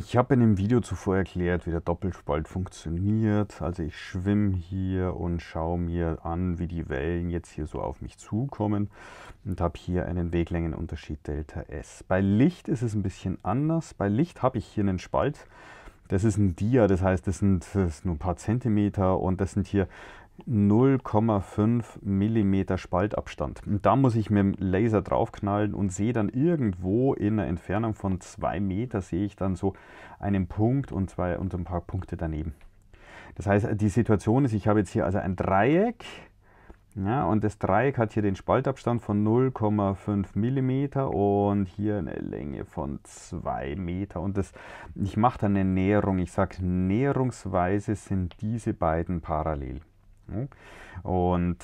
Ich habe in dem Video zuvor erklärt, wie der Doppelspalt funktioniert. Also ich schwimme hier und schaue mir an, wie die Wellen jetzt hier so auf mich zukommen und habe hier einen Weglängenunterschied Delta S. Bei Licht ist es ein bisschen anders. Bei Licht habe ich hier einen Spalt. Das ist ein Dia, das heißt, das sind, das nur ein paar Zentimeter und das sind hier 0,5 mm Spaltabstand. Und da muss ich mit dem Laser draufknallen und sehe dann irgendwo in einer Entfernung von 2 Meter, sehe ich dann so einen Punkt und, zwei, und ein paar Punkte daneben. Das heißt, die Situation ist, ich habe jetzt hier also ein Dreieck ja, und das Dreieck hat hier den Spaltabstand von 0,5 mm und hier eine Länge von 2 Meter. Und das, ich mache dann eine Näherung. Ich sage, näherungsweise sind diese beiden parallel. Ne? Und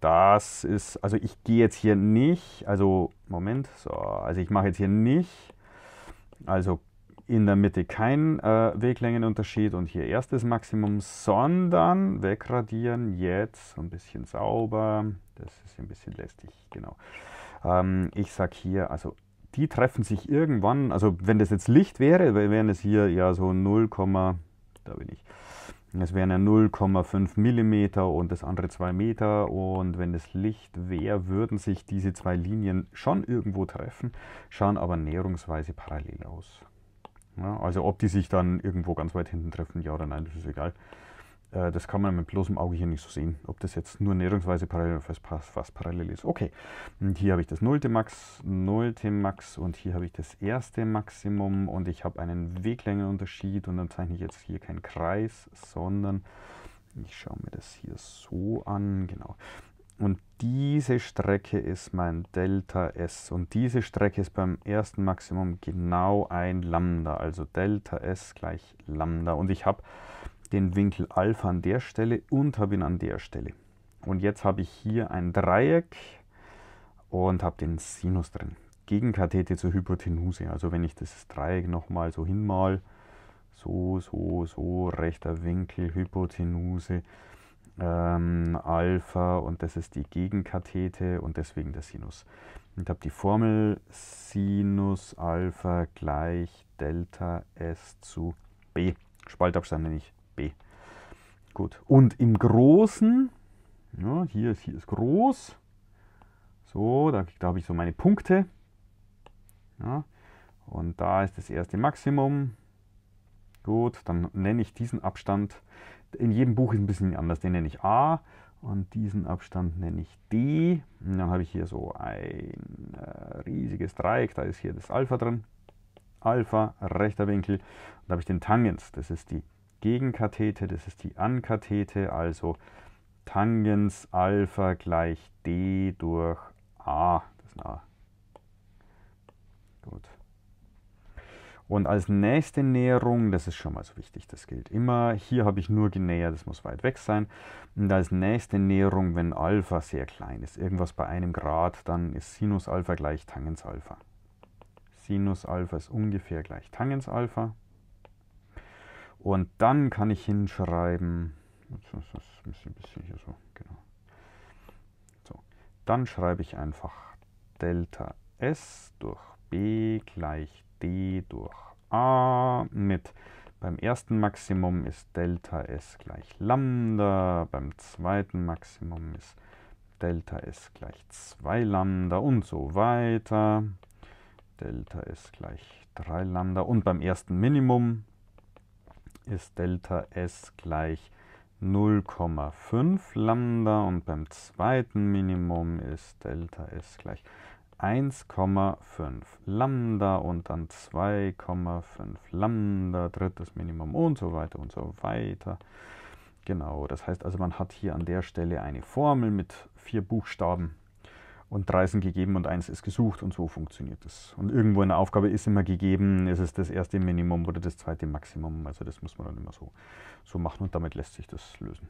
das ist, also ich gehe jetzt hier nicht, also Moment, so, also ich mache jetzt hier nicht, also in der Mitte kein äh, Weglängenunterschied und hier erstes Maximum, sondern wegradieren jetzt so ein bisschen sauber. Das ist ein bisschen lästig, genau. Ähm, ich sage hier, also die treffen sich irgendwann, also wenn das jetzt Licht wäre, wären es hier ja so 0, da bin ich. Es wären ja 0,5 mm und das andere 2 Meter. Und wenn das Licht wäre, würden sich diese zwei Linien schon irgendwo treffen, schauen aber näherungsweise parallel aus. Ja, also ob die sich dann irgendwo ganz weit hinten treffen, ja oder nein, das ist egal. Äh, das kann man mit bloßem Auge hier nicht so sehen, ob das jetzt nur näherungsweise parallel oder fast, parallel ist. Okay, und hier habe ich das nullte Max, nullte Max und hier habe ich das erste Maximum und ich habe einen Weglängenunterschied und dann zeichne ich jetzt hier keinen Kreis, sondern ich schaue mir das hier so an, genau. Und diese Strecke ist mein Delta S. Und diese Strecke ist beim ersten Maximum genau ein Lambda. Also Delta S gleich Lambda. Und ich habe den Winkel Alpha an der Stelle und habe ihn an der Stelle. Und jetzt habe ich hier ein Dreieck und habe den Sinus drin. Gegenkathete zur Hypotenuse. Also wenn ich das Dreieck nochmal so hinmal, so, so, so, rechter Winkel, Hypotenuse, ähm, Alpha und das ist die Gegenkathete und deswegen der Sinus. Und habe die Formel Sinus Alpha gleich Delta S zu B. Spaltabstand nenne ich B. Gut, und im Großen, ja, hier, ist, hier ist groß, so, da, da habe ich so meine Punkte. Ja, und da ist das erste Maximum. Gut, dann nenne ich diesen Abstand, in jedem Buch ist ein bisschen anders, den nenne ich A und diesen Abstand nenne ich D. Und dann habe ich hier so ein äh, riesiges Dreieck, da ist hier das Alpha drin. Alpha, rechter Winkel. Und da habe ich den Tangens, das ist die Gegenkathete, das ist die Ankathete, also Tangens Alpha gleich D durch A. Das ist ein A. Gut. Und als nächste Näherung, das ist schon mal so wichtig, das gilt immer, hier habe ich nur genähert, das muss weit weg sein. Und als nächste Näherung, wenn Alpha sehr klein ist, irgendwas bei einem Grad, dann ist Sinus Alpha gleich Tangens Alpha. Sinus Alpha ist ungefähr gleich Tangens Alpha. Und dann kann ich hinschreiben, bisschen, bisschen so, genau. so, dann schreibe ich einfach Delta S durch B gleich D durch A mit. Beim ersten Maximum ist Delta S gleich Lambda, beim zweiten Maximum ist Delta S gleich 2 Lambda und so weiter. Delta S gleich 3 Lambda und beim ersten Minimum ist Delta S gleich 0,5 Lambda und beim zweiten Minimum ist Delta S gleich 1,5 Lambda und dann 2,5 Lambda, drittes Minimum und so weiter und so weiter. Genau, das heißt also, man hat hier an der Stelle eine Formel mit vier Buchstaben und drei sind gegeben und eins ist gesucht und so funktioniert das. Und irgendwo in der Aufgabe ist immer gegeben, ist es das erste Minimum oder das zweite Maximum. Also das muss man dann immer so, so machen und damit lässt sich das lösen.